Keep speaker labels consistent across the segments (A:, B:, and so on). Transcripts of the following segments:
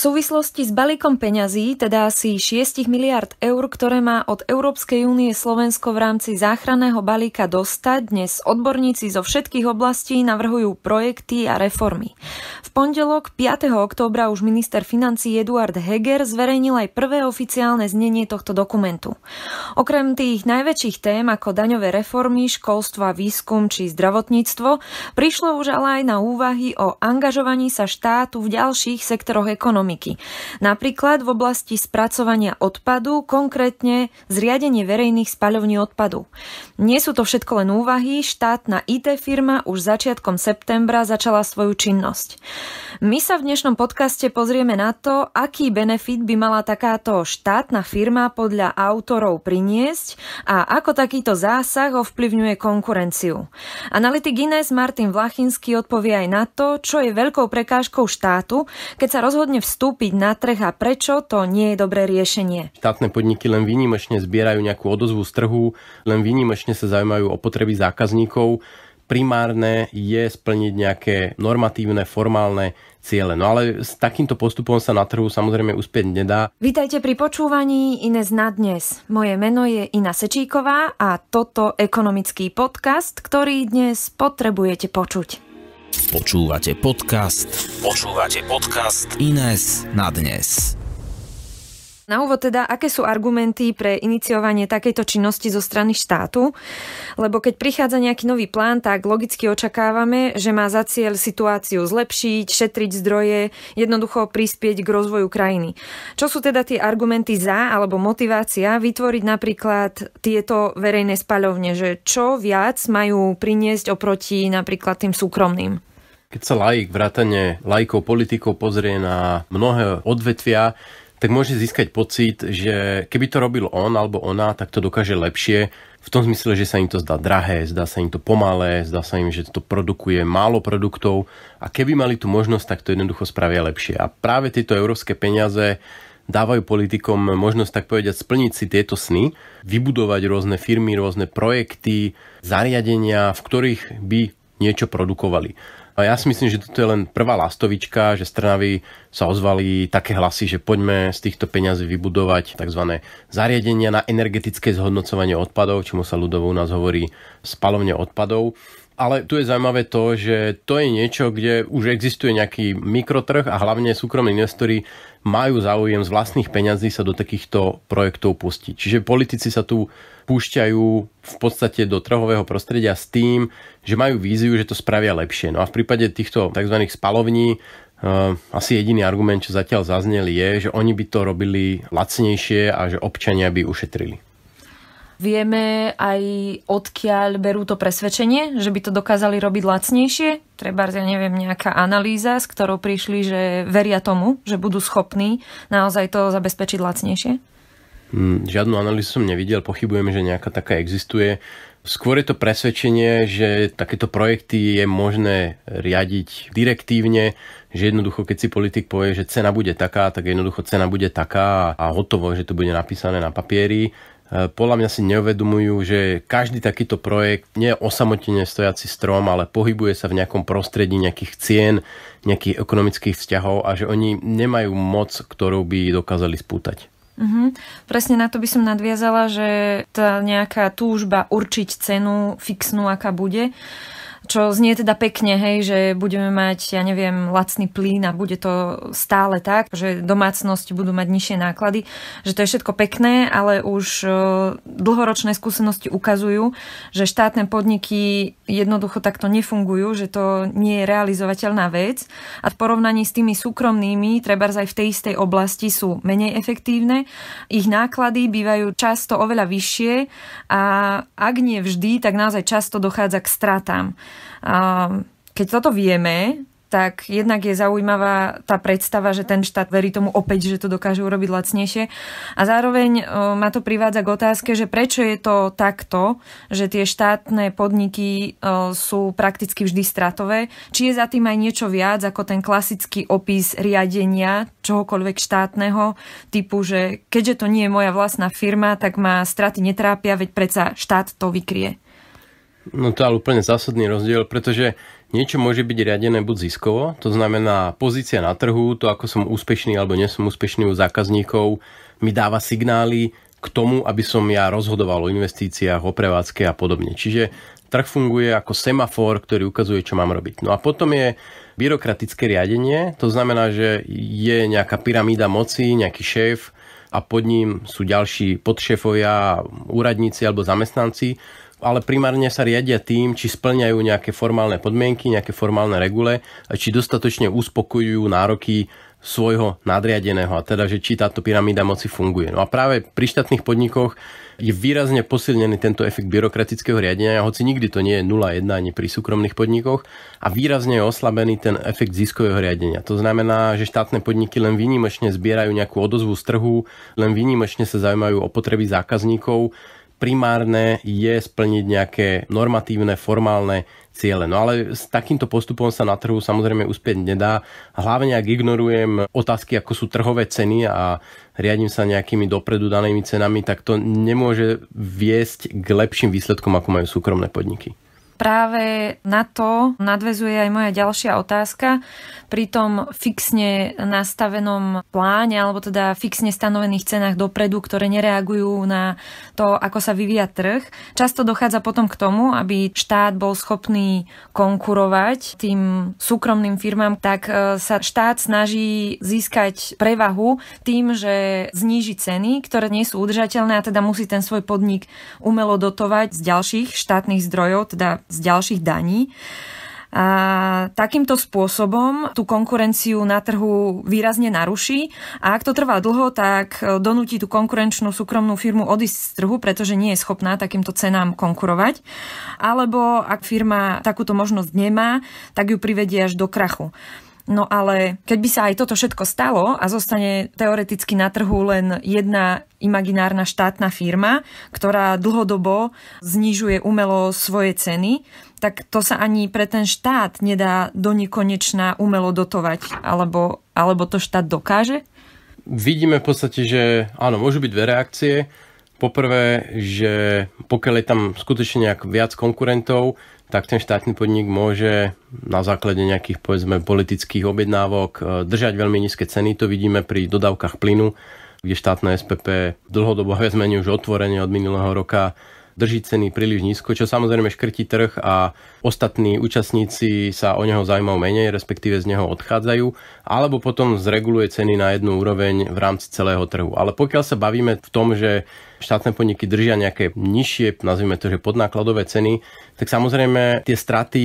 A: súvislosti s balíkom peňazí, teda asi 6 miliard eur, ktoré má od Európskej únie Slovensko v rámci záchranného balíka dostať, dnes odborníci zo všetkých oblastí navrhujú projekty a reformy. V pondelok 5. októbra už minister financí Eduard Heger zverejnil aj prvé oficiálne znenie tohto dokumentu. Okrem tých najväčších tém ako daňové reformy, školstva, výskum či zdravotníctvo, prišlo už ale aj na úvahy o angažovaní sa štátu v ďalších sektoroch ekonomiky ekonomiky. Napríklad v oblasti spracovania odpadu, konkrétne zriadenie verejných spaľovní odpadu. Nie sú to všetko len úvahy, štátna IT firma už začiatkom septembra začala svoju činnosť. My sa v dnešnom podcaste pozrieme na to, aký benefit by mala takáto štátna firma podľa autorov priniesť a ako takýto zásah ovplyvňuje konkurenciu. Analytik Ines Martin Vlachinský odpovie aj na to, čo je veľkou prekážkou štátu, keď sa rozhodne vstúpiť vstúpiť na trh a prečo to nie je dobré riešenie.
B: Štátne podniky len výnimočne zbierajú nejakú odozvu z trhu, len výnimočne sa zaujímajú o potreby zákazníkov primárne je splniť nejaké normatívne, formálne ciele. No ale s takýmto postupom sa na trhu samozrejme uspieť nedá.
A: Vítajte pri počúvaní Ines na dnes. Moje meno je Ina Sečíková a toto ekonomický podcast, ktorý dnes potrebujete počuť.
B: Počúvate podcast. Počúvate podcast Ines na dnes.
A: Na úvod teda, aké sú argumenty pre iniciovanie takejto činnosti zo strany štátu? Lebo keď prichádza nejaký nový plán, tak logicky očakávame, že má za cieľ situáciu zlepšiť, šetriť zdroje, jednoducho prispieť k rozvoju krajiny. Čo sú teda tie argumenty za alebo motivácia vytvoriť napríklad tieto verejné spaľovne, že čo viac majú priniesť oproti napríklad tým súkromným?
B: Keď sa laik, vrátane laikov politikov pozrie na mnohé odvetvia, tak môže získať pocit, že keby to robil on alebo ona, tak to dokáže lepšie, v tom zmysle, že sa im to zdá drahé, zdá sa im to pomalé, zdá sa im, že to produkuje málo produktov a keby mali tú možnosť, tak to jednoducho spravia lepšie. A práve tieto európske peniaze dávajú politikom možnosť, tak povedať, splniť si tieto sny, vybudovať rôzne firmy, rôzne projekty, zariadenia, v ktorých by niečo produkovali. Ja si myslím, že toto je len prvá lastovička, že z Trnavy sa ozvali také hlasy, že poďme z týchto peňazí vybudovať tzv. zariadenia na energetické zhodnocovanie odpadov, čomu sa ľudovo u nás hovorí spalovne odpadov ale tu je zaujímavé to, že to je niečo, kde už existuje nejaký mikrotrh a hlavne súkromní investori majú záujem z vlastných peňazí sa do takýchto projektov pustiť. Čiže politici sa tu púšťajú v podstate do trhového prostredia s tým, že majú víziu, že to spravia lepšie. No a v prípade týchto tzv. spalovní eh, asi jediný argument, čo zatiaľ zaznel, je, že oni by to robili lacnejšie a že občania by ušetrili.
A: Vieme aj odkiaľ berú to presvedčenie, že by to dokázali robiť lacnejšie. Treba, ja neviem, nejaká analýza, s ktorou prišli, že veria tomu, že budú schopní naozaj to zabezpečiť lacnejšie?
B: Mm, žiadnu analýzu som nevidel, pochybujem, že nejaká taká existuje. Skôr je to presvedčenie, že takéto projekty je možné riadiť direktívne, že jednoducho keď si politik povie, že cena bude taká, tak jednoducho cena bude taká a hotovo, že to bude napísané na papieri E, podľa mňa si neuvedomujú, že každý takýto projekt nie je osamotene stojaci strom, ale pohybuje sa v nejakom prostredí nejakých cien, nejakých ekonomických vzťahov a že oni nemajú moc, ktorú by dokázali spútať.
A: Mm-hmm. Presne na to by som nadviazala, že tá nejaká túžba určiť cenu fixnú, aká bude, uh, čo znie teda pekne, hej, že budeme mať, ja neviem, lacný plyn a bude to stále tak, že domácnosti budú mať nižšie náklady, že to je všetko pekné, ale už e, dlhoročné skúsenosti ukazujú, že štátne podniky jednoducho takto nefungujú, že to nie je realizovateľná vec a v porovnaní s tými súkromnými, treba aj v tej istej oblasti sú menej efektívne, ich náklady bývajú často oveľa vyššie a ak nie vždy, tak naozaj často dochádza k stratám. A keď toto vieme, tak jednak je zaujímavá tá predstava, že ten štát verí tomu opäť, že to dokáže urobiť lacnejšie. A zároveň e, ma to privádza k otázke, že prečo je to takto, že tie štátne podniky e, sú prakticky vždy stratové. Či je za tým aj niečo viac ako ten klasický opis riadenia čohokoľvek štátneho typu, že keďže to nie je moja vlastná firma, tak ma straty netrápia, veď predsa štát to vykrie.
B: No to je úplne zásadný rozdiel, pretože niečo môže byť riadené buď ziskovo, to znamená pozícia na trhu, to ako som úspešný alebo nesom úspešný u zákazníkov, mi dáva signály k tomu, aby som ja rozhodoval o investíciách, o prevádzke a podobne. Čiže trh funguje ako semafor, ktorý ukazuje, čo mám robiť. No a potom je byrokratické riadenie, to znamená, že je nejaká pyramída moci, nejaký šéf a pod ním sú ďalší podšefovia, úradníci alebo zamestnanci, ale primárne sa riadia tým, či splňajú nejaké formálne podmienky, nejaké formálne regule, a či dostatočne uspokojujú nároky svojho nadriadeného, a teda, že či táto pyramída moci funguje. No a práve pri štátnych podnikoch je výrazne posilnený tento efekt byrokratického riadenia, hoci nikdy to nie je 0,1 ani pri súkromných podnikoch, a výrazne je oslabený ten efekt ziskového riadenia. To znamená, že štátne podniky len výnimočne zbierajú nejakú odozvu z trhu, len výnimočne sa zaujímajú o potreby zákazníkov, primárne je splniť nejaké normatívne, formálne ciele. No ale s takýmto postupom sa na trhu samozrejme uspieť nedá. Hlavne ak ignorujem otázky, ako sú trhové ceny a riadím sa nejakými dopredu danými cenami, tak to nemôže viesť k lepším výsledkom, ako majú súkromné podniky
A: práve na to nadvezuje aj moja ďalšia otázka. Pri tom fixne nastavenom pláne, alebo teda fixne stanovených cenách dopredu, ktoré nereagujú na to, ako sa vyvíja trh, často dochádza potom k tomu, aby štát bol schopný konkurovať tým súkromným firmám, tak e, sa štát snaží získať prevahu tým, že zníži ceny, ktoré nie sú udržateľné a teda musí ten svoj podnik umelo dotovať z ďalších štátnych zdrojov, teda z ďalších daní. A takýmto spôsobom tú konkurenciu na trhu výrazne naruší a ak to trvá dlho, tak e, donúti tú konkurenčnú súkromnú firmu odísť z trhu, pretože nie je schopná takýmto cenám konkurovať. Alebo ak firma takúto možnosť nemá, tak ju privedie až do krachu. No ale keď by sa aj toto všetko stalo a zostane teoreticky na trhu len jedna imaginárna štátna firma, ktorá dlhodobo znižuje umelo svoje ceny, tak to sa ani pre ten štát nedá do nekonečná umelo dotovať. Alebo, alebo to štát dokáže?
B: Vidíme v podstate, že áno, môžu byť dve reakcie. Poprvé, že pokiaľ je tam skutočne nejak viac konkurentov, tak ten štátny podnik môže na základe nejakých povedzme politických objednávok e, držať veľmi nízke ceny. To vidíme pri dodávkach plynu, kde štátne SPP dlhodobo viac už otvorene od minulého roka drží ceny príliš nízko, čo samozrejme škrtí trh a ostatní účastníci sa o neho zaujímajú menej, respektíve z neho odchádzajú, alebo potom zreguluje ceny na jednu úroveň v rámci celého trhu. Ale pokiaľ sa bavíme v tom, že štátne podniky držia nejaké nižšie, nazvime to, že podnákladové ceny, tak samozrejme tie straty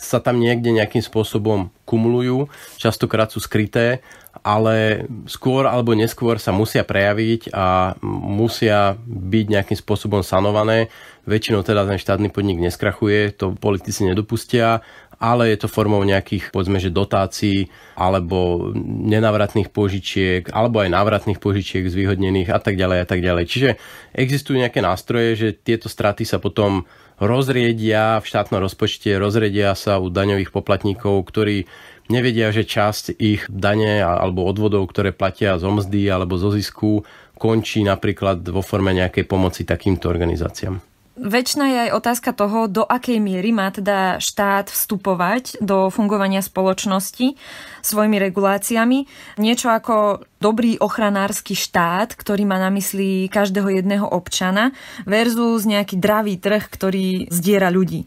B: sa tam niekde nejakým spôsobom kumulujú, častokrát sú skryté ale skôr alebo neskôr sa musia prejaviť a musia byť nejakým spôsobom sanované. Väčšinou teda ten štátny podnik neskrachuje, to politici nedopustia, ale je to formou nejakých, povedzme, že dotácií alebo nenávratných požičiek, alebo aj návratných požičiek zvýhodnených a tak ďalej a tak ďalej. Čiže existujú nejaké nástroje, že tieto straty sa potom rozriedia v štátnom rozpočte, rozriedia sa u daňových poplatníkov, ktorí nevedia, že časť ich dane alebo odvodov, ktoré platia zo mzdy alebo zo zisku, končí napríklad vo forme nejakej pomoci takýmto organizáciám.
A: Väčšina je aj otázka toho, do akej miery má teda štát vstupovať do fungovania spoločnosti svojimi reguláciami. Niečo ako dobrý ochranársky štát, ktorý má na mysli každého jedného občana versus nejaký dravý trh, ktorý zdiera ľudí.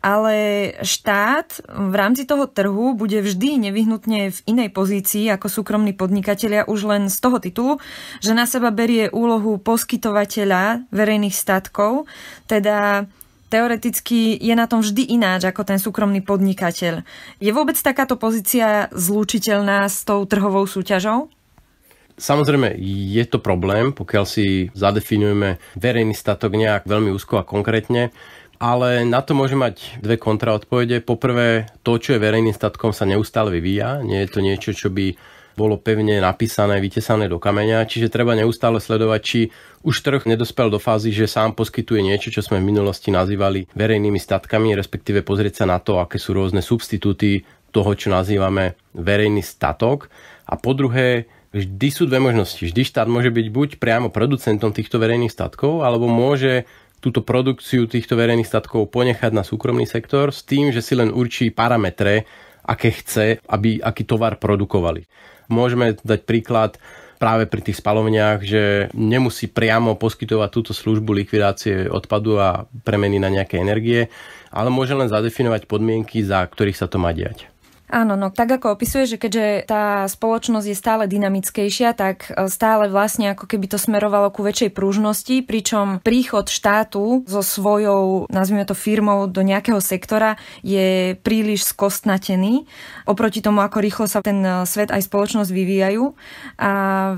A: Ale štát v rámci toho trhu bude vždy nevyhnutne v inej pozícii ako súkromní podnikatelia už len z toho titulu, že na seba berie úlohu poskytovateľa verejných statkov, teda teoreticky je na tom vždy ináč ako ten súkromný podnikateľ. Je vôbec takáto pozícia zlúčiteľná s tou trhovou súťažou?
B: Samozrejme, je to problém, pokiaľ si zadefinujeme verejný statok nejak veľmi úzko a konkrétne, ale na to môže mať dve kontraodpovede. Poprvé, to, čo je verejným statkom, sa neustále vyvíja. Nie je to niečo, čo by bolo pevne napísané, vytesané do kameňa, čiže treba neustále sledovať, či už trh nedospel do fázy, že sám poskytuje niečo, čo sme v minulosti nazývali verejnými statkami, respektíve pozrieť sa na to, aké sú rôzne substitúty toho, čo nazývame verejný statok. A po druhé, vždy sú dve možnosti. Vždy štát môže byť buď priamo producentom týchto verejných statkov, alebo môže túto produkciu týchto verejných statkov ponechať na súkromný sektor s tým, že si len určí parametre, aké chce, aby aký tovar produkovali. Môžeme dať príklad práve pri tých spalovniach, že nemusí priamo poskytovať túto službu likvidácie odpadu a premeny na nejaké energie, ale môže len zadefinovať podmienky, za ktorých sa to má diať.
A: Áno, no tak ako opisuje, že keďže tá spoločnosť je stále dynamickejšia, tak e, stále vlastne ako keby to smerovalo ku väčšej pružnosti, pričom príchod štátu so svojou, nazvime to firmou, do nejakého sektora je príliš skostnatený oproti tomu, ako rýchlo sa ten e, svet aj spoločnosť vyvíjajú. A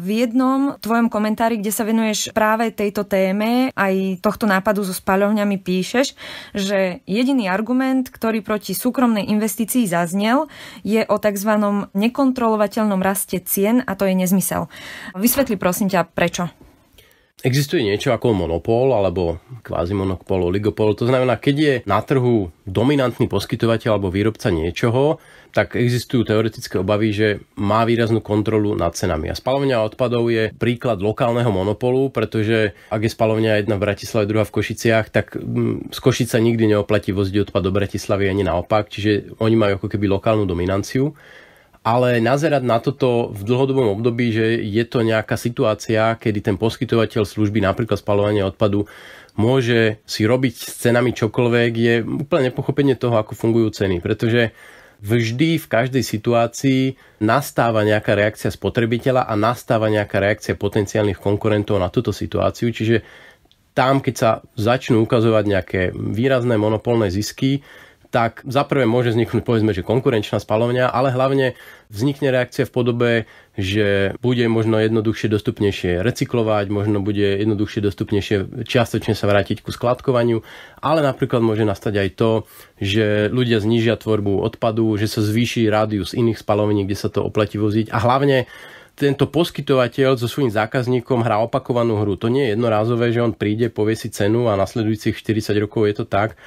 A: v jednom tvojom komentári, kde sa venuješ práve tejto téme, aj tohto nápadu so spaľovňami píšeš, že jediný argument, ktorý proti súkromnej investícii zaznel, je o tzv. nekontrolovateľnom raste cien a to je nezmysel. Vysvetli prosím ťa prečo.
B: Existuje niečo ako monopol alebo kvázi monopol, oligopol. To znamená, keď je na trhu dominantný poskytovateľ alebo výrobca niečoho, tak existujú teoretické obavy, že má výraznú kontrolu nad cenami. A spalovňa odpadov je príklad lokálneho monopolu, pretože ak je spalovňa jedna v Bratislave, druhá v Košiciach, tak mm, z Košica nikdy neoplatí voziť odpad do Bratislavy ani naopak, čiže oni majú ako keby lokálnu dominanciu ale nazerať na toto v dlhodobom období, že je to nejaká situácia, kedy ten poskytovateľ služby, napríklad spalovania odpadu, môže si robiť s cenami čokoľvek, je úplne nepochopenie toho, ako fungujú ceny. Pretože vždy v každej situácii nastáva nejaká reakcia spotrebiteľa a nastáva nejaká reakcia potenciálnych konkurentov na túto situáciu. Čiže tam, keď sa začnú ukazovať nejaké výrazné monopolné zisky, tak za prvé môže vzniknúť povedzme, že konkurenčná spalovňa, ale hlavne vznikne reakcia v podobe, že bude možno jednoduchšie dostupnejšie recyklovať, možno bude jednoduchšie dostupnejšie čiastočne sa vrátiť ku skladkovaniu, ale napríklad môže nastať aj to, že ľudia znížia tvorbu odpadu, že sa zvýši rádius iných spalovní, kde sa to oplatí voziť a hlavne tento poskytovateľ so svojím zákazníkom hrá opakovanú hru. To nie je jednorázové, že on príde, povie si cenu a nasledujúcich 40 rokov je to tak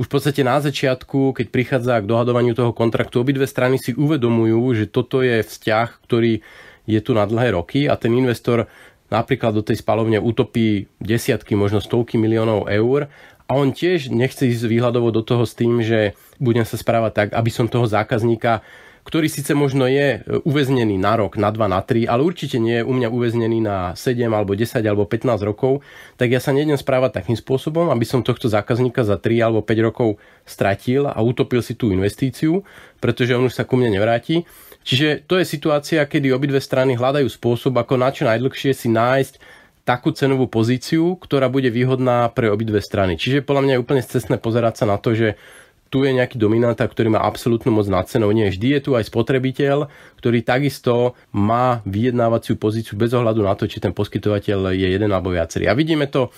B: už v podstate na začiatku, keď prichádza k dohadovaniu toho kontraktu, obidve strany si uvedomujú, že toto je vzťah, ktorý je tu na dlhé roky a ten investor napríklad do tej spalovne utopí desiatky, možno stovky miliónov eur a on tiež nechce ísť výhľadovo do toho s tým, že budem sa správať tak, aby som toho zákazníka ktorý síce možno je e, uväznený na rok, na 2, na tri, ale určite nie je u mňa uväznený na 7 alebo 10 alebo 15 rokov, tak ja sa nejdem správať takým spôsobom, aby som tohto zákazníka za 3 alebo 5 rokov stratil a utopil si tú investíciu, pretože on už sa ku mne nevráti. Čiže to je situácia, kedy obidve strany hľadajú spôsob, ako na čo najdlhšie si nájsť takú cenovú pozíciu, ktorá bude výhodná pre obidve strany. Čiže podľa mňa je úplne cestné pozerať sa na to, že tu je nejaký dominanta, ktorý má absolútnu moc nad cenou. Nie, vždy je tu aj spotrebiteľ, ktorý takisto má vyjednávaciu pozíciu bez ohľadu na to, či ten poskytovateľ je jeden alebo viacerý. A vidíme to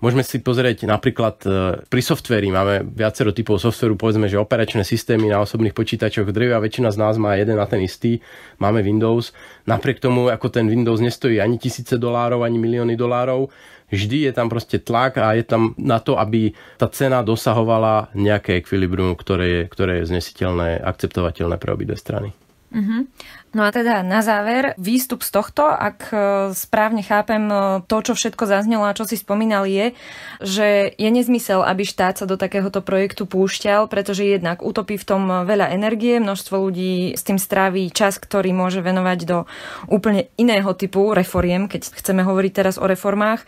B: Môžeme si pozrieť napríklad e, pri softveri, máme viacero typov softveru, povedzme, že operačné systémy na osobných počítačoch, drevia. väčšina z nás má jeden na ten istý, máme Windows. Napriek tomu, ako ten Windows nestojí ani tisíce dolárov, ani milióny dolárov, vždy je tam proste tlak a je tam na to, aby tá cena dosahovala nejaké ekvilibrium, ktoré je, ktoré je znesiteľné, akceptovateľné pre obidve strany.
A: Uh-huh. No a teda na záver, výstup z tohto, ak e, správne chápem e, to, čo všetko zaznelo a čo si spomínal, je, že je nezmysel, aby štát sa do takéhoto projektu púšťal, pretože jednak utopí v tom veľa energie, množstvo ľudí s tým stráví čas, ktorý môže venovať do úplne iného typu reforiem, keď chceme hovoriť teraz o reformách.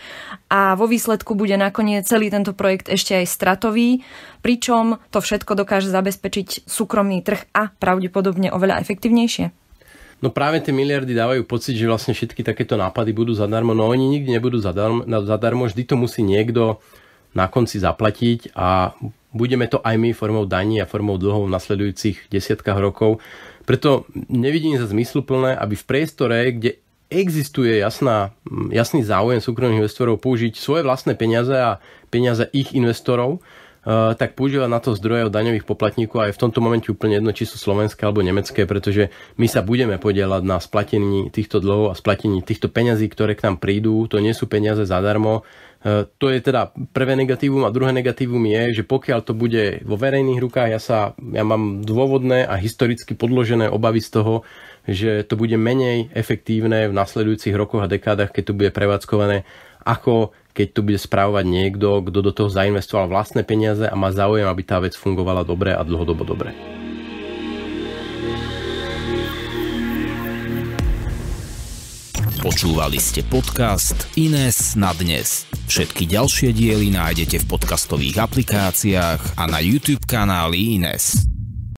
A: A vo výsledku bude nakoniec celý tento projekt ešte aj stratový, pričom to všetko dokáže zabezpečiť súkromný trh a pravdepodobne oveľa efektívnejšie.
B: No práve tie miliardy dávajú pocit, že vlastne všetky takéto nápady budú zadarmo, no oni nikdy nebudú zadarmo, zadarmo vždy to musí niekto na konci zaplatiť a budeme to aj my formou daní a formou dlhov v nasledujúcich desiatkách rokov. Preto nevidím za zmysluplné, aby v priestore, kde existuje jasná, jasný záujem súkromných investorov použiť svoje vlastné peniaze a peniaze ich investorov, Eh, tak používať na to od daňových poplatníkov a je v tomto momente úplne jedno, či sú slovenské alebo nemecké, pretože my sa budeme podielať na splatení týchto dlhov a splatení týchto peňazí, ktoré k nám prídu. To nie sú peniaze zadarmo. Eh, to je teda prvé negatívum a druhé negatívum je, že pokiaľ to bude vo verejných rukách, ja, sa, ja mám dôvodné a historicky podložené obavy z toho, že to bude menej efektívne v nasledujúcich rokoch a dekádach, keď to bude prevádzkované ako keď tu bude správovať niekto, kto do toho zainvestoval vlastné peniaze a má záujem, aby tá vec fungovala dobre a dlhodobo dobre. Počúvali ste podcast Ines na dnes. Všetky ďalšie diely nájdete v podcastových aplikáciách a na YouTube kanáli Ines.